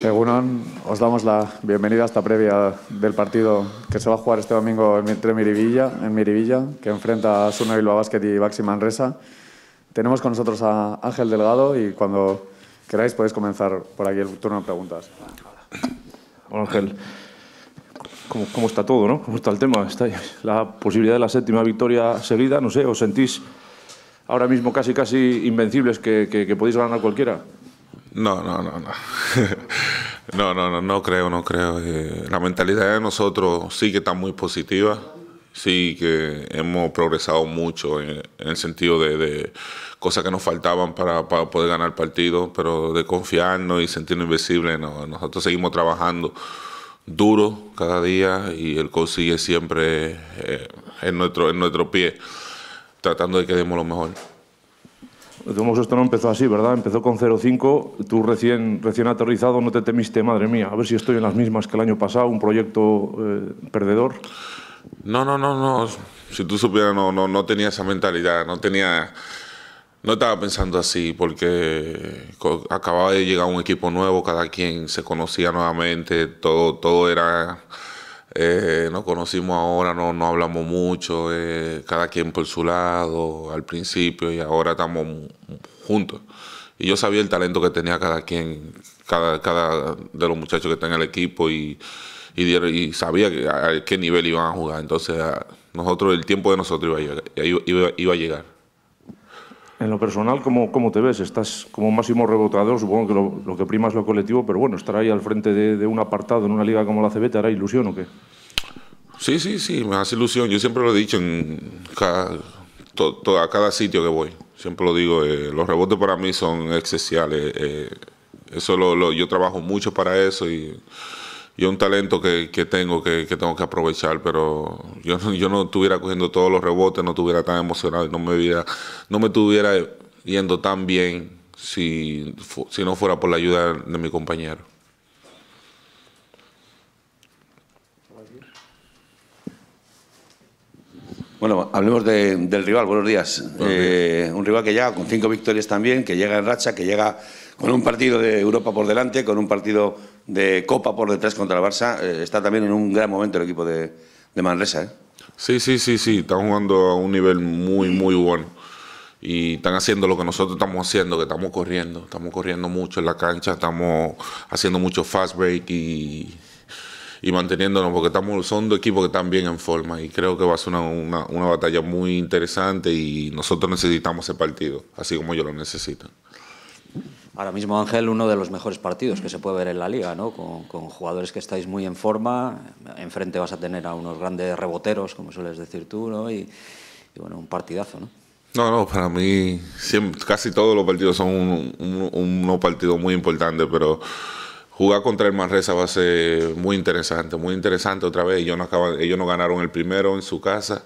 según os damos la bienvenida a esta previa del partido que se va a jugar este domingo entre Miribilla, en Miribilla, que enfrenta a Suno Bilbao Basket y Baxi Manresa. Tenemos con nosotros a Ángel Delgado y cuando queráis podéis comenzar por aquí el turno de preguntas. Hola Ángel, ¿Cómo, está todo? ¿no? ¿Cómo está el tema? la posibilidad de la séptima victoria seguida? No sé, ¿os sentís ahora mismo casi casi invencibles que, podéis ganar cualquiera? No, no, no, no. No, no, no, no creo, no creo. Eh, la mentalidad de nosotros sí que está muy positiva, sí que hemos progresado mucho en, el sentido de, cosas que nos faltaban para, poder ganar partido, pero de confiarnos y sentirnos invencibles, nosotros seguimos trabajando duro cada día y el coach sigue siempre eh, en, nuestro, en nuestro pie, tratando de que demos lo mejor esto no empezó así, ¿verdad? Empezó con 0,5, tú recién, recién aterrizado no te temiste, madre mía, a ver si estoy en las mismas que el año pasado, un proyecto eh, perdedor. No, no, no, no, si tú supieras, no, no, no tenía esa mentalidad, no tenía... No estaba pensando así porque acababa de llegar un equipo nuevo, cada quien se conocía nuevamente, todo, todo era eh, nos conocimos ahora, no, no hablamos mucho, eh, cada quien por su lado al principio y ahora estamos juntos. Y yo sabía el talento que tenía cada quien, cada, cada de los muchachos que tenía en el equipo y, y, sabía que, a, qué nivel iban a jugar. Entonces, nosotros, el tiempo de nosotros iba a llegar. En lo personal, ¿cómo, ¿cómo, te ves? Estás como máximo rebotador, supongo que lo, que prima es lo colectivo, pero bueno, estar ahí al frente de, un apartado en una liga como la CB, ¿te hará ilusión o qué? Sí, sí, sí, me hace ilusión. Yo siempre lo he dicho en a cada sitio que voy. Siempre lo digo, eh, los rebotes para mí son esenciales. Eh, eso lo, yo trabajo mucho para eso y y un talento que, tengo que, tengo que aprovechar, pero yo, yo no estuviera cogiendo todos los rebotes, no estuviera tan emocionado no me, hubiera, no me estuviera yendo tan bien si, no fuera por la ayuda de mi compañero. Bueno, hablemos del rival, buenos eh, días. un rival que llega con cinco victorias también, que llega en racha, que llega con un partido de Europa por delante, con un partido de Copa por detrás contra el Barça, eh, está también en un gran momento el equipo de, Manresa. ¿eh? Sí, sí, sí, sí, están jugando a un nivel muy, muy bueno. Y están haciendo lo que nosotros estamos haciendo, que estamos corriendo, estamos corriendo mucho en la cancha, estamos haciendo mucho fast break y, manteniéndonos, porque estamos, son dos equipos que están bien en forma y creo que va a ser una, una batalla muy interesante y nosotros necesitamos ese partido, así como ellos lo necesitan. Ahora mismo, Ángel, uno de los mejores partidos que se puede ver en la liga, ¿no? Con, jugadores que estáis muy en forma. Enfrente vas a tener a unos grandes reboteros, como sueles decir tú, ¿no? Y, bueno, un partidazo, ¿no? No, no, para mí casi todos los partidos son un, un muy importante, pero jugar contra el Manresa va a ser muy interesante, muy interesante otra vez. Ellos no, acaban, ellos no ganaron el primero en su casa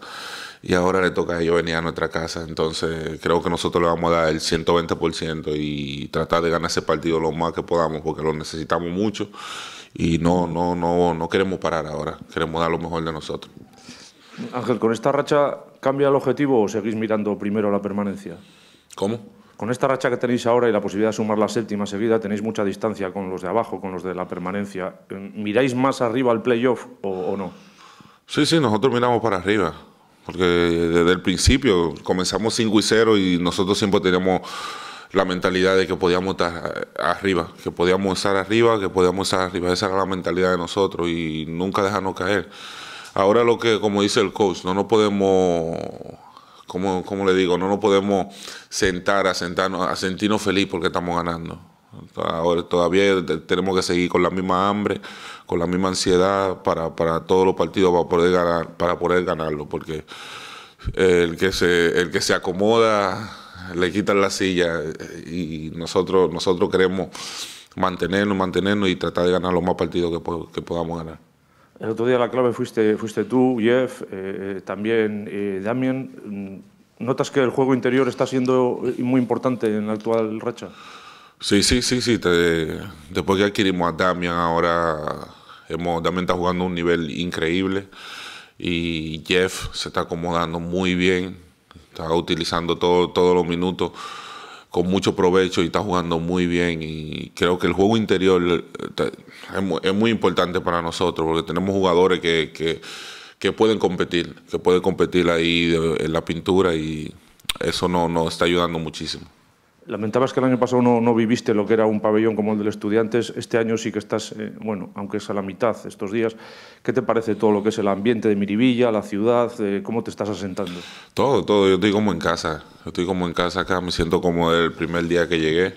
y ahora le toca a ellos venir a nuestra casa. Entonces creo que nosotros le vamos a dar el 120% y tratar de ganar ese partido lo más que podamos porque lo necesitamos mucho y no, no, no, no queremos parar ahora, queremos dar lo mejor de nosotros. Ángel, ¿con esta racha cambia el objetivo o seguís mirando primero la permanencia? ¿Cómo? Con esta racha que tenéis ahora y la posibilidad de sumar la séptima seguida, tenéis mucha distancia con los de abajo, con los de la permanencia. ¿Miráis más arriba al playoff o, o no? Sí, sí, nosotros miramos para arriba porque desde el principio comenzamos 5 y 0 y nosotros siempre teníamos la mentalidad de que podíamos estar arriba, que podíamos estar arriba, que podíamos estar arriba. Esa era la mentalidad de nosotros y nunca dejarnos caer. Ahora lo que, como dice el coach, no nos podemos, como, le digo, no nos podemos sentar a, sentarnos, a sentirnos feliz porque estamos ganando Ahora todavía tenemos que seguir con la misma hambre, con la misma ansiedad para, todos los partidos para poder ganar, para poder ganarlo, porque el que se, el que se acomoda le quitan la silla eh, y nosotros, nosotros queremos mantenernos, mantenernos y tratar de ganar los más partidos que, podamos ganar. El otro día la clave fuiste, fuiste tú, Jeff, eh, eh, también Damien. Mm, ¿Notas que el juego interior está siendo muy importante en la actual racha? Sí, sí, sí, sí. después que adquirimos a Damian, ahora Damian está jugando a un nivel increíble y Jeff se está acomodando muy bien, está utilizando todo, todos los minutos con mucho provecho y está jugando muy bien. Y creo que el juego interior eh, es muy importante para nosotros porque tenemos jugadores que, que, pueden competir, que pueden competir ahí en la pintura y eso nos está ayudando muchísimo. Lamentabas que el año pasado no, no, viviste lo que era un pabellón como el del Estudiantes. Este año sí que estás, eh, bueno, aunque es a la mitad estos días. ¿Qué te parece todo lo que es el ambiente de Miribilla, la ciudad? Eh, ¿Cómo te estás asentando? Todo, todo. Yo estoy como en casa. Yo estoy como en casa acá. Me siento como el primer día que llegué.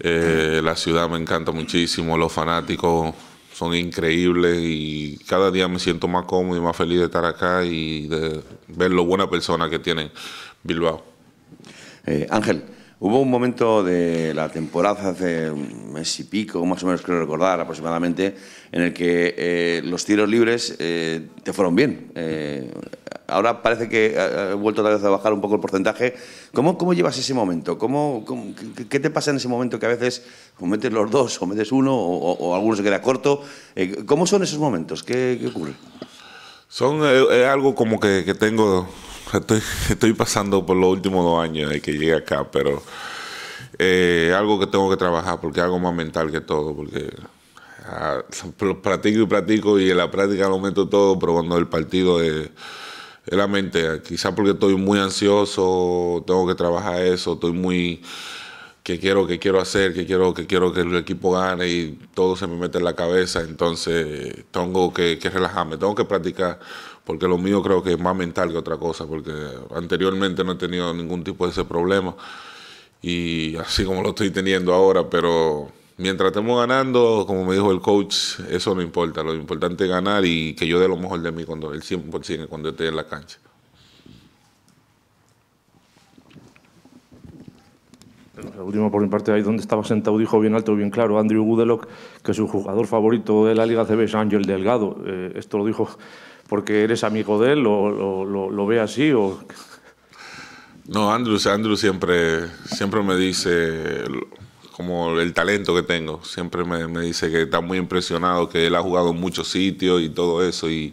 Eh, la ciudad me encanta muchísimo. Los fanáticos son increíbles y cada día me siento más cómodo y más feliz de estar acá y de ver lo buena persona que tiene Bilbao. Ángel. Hubo un momento de la temporada hace un mes y pico, más o menos creo recordar aproximadamente, en el que eh, los tiros libres eh, te fueron bien. Eh, ahora parece que ha vuelto tal vez a bajar un poco el porcentaje. ¿Cómo, cómo llevas ese momento? qué, te pasa en ese momento que a veces metes los dos o metes uno o, alguno se queda corto? ¿Cómo son esos momentos? ¿Qué, ocurre? Son algo como que tengo estoy, estoy pasando por los últimos dos años de que llegué acá, pero eh, algo que tengo que trabajar porque es algo más mental que todo, porque ah, practico y practico y en la práctica lo meto todo, pero cuando el partido es la mente, quizás porque estoy muy ansioso, tengo que trabajar eso, estoy muy qué quiero, qué quiero hacer, qué quiero, que quiero que el equipo gane y todo se me mete en la cabeza, entonces tengo que, relajarme, tengo que practicar, porque lo mío creo que es más mental que otra cosa, porque anteriormente no he tenido ningún tipo de ese problema y así como lo estoy teniendo ahora, pero mientras estemos ganando, como me dijo el coach, eso no importa, lo importante es ganar y que yo dé lo mejor de mí cuando el 100% cuando esté en la cancha. la último por mi parte, ahí donde estaba sentado dijo bien alto bien claro Andrew Gudelock que su jugador favorito de la Liga CB es Ángel Delgado. Eh, esto lo dijo porque eres amigo de él o lo, lo, ve así o... No, Andrew, Andrew siempre, siempre me dice como el talento que tengo. Siempre me, me, dice que está muy impresionado, que él ha jugado en muchos sitios y todo eso. Y,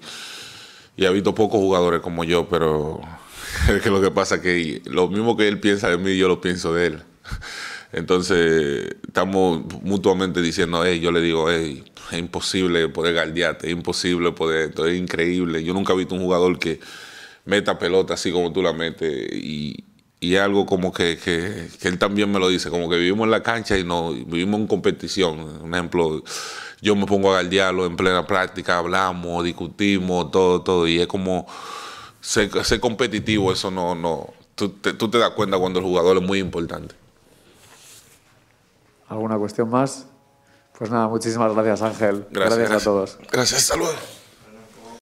y ha visto pocos jugadores como yo, pero es que lo que pasa es que lo mismo que él piensa de mí, yo lo pienso de él. Entonces, estamos mutuamente diciendo, yo le digo, es imposible poder galdearte, es imposible poder, esto es increíble. Yo nunca he visto un jugador que meta pelota así como tú la metes y, es algo como que, él también me lo dice, como que vivimos en la cancha y no vivimos en competición. Un ejemplo, yo me pongo a galdearlo en plena práctica, hablamos, discutimos, todo, todo, y es como ser, competitivo, eso no, no, tú te das cuenta cuando el jugador es muy importante. ¿Alguna cuestión más? Pues nada, muchísimas gracias Ángel. Gracias, a todos. Gracias, saludos.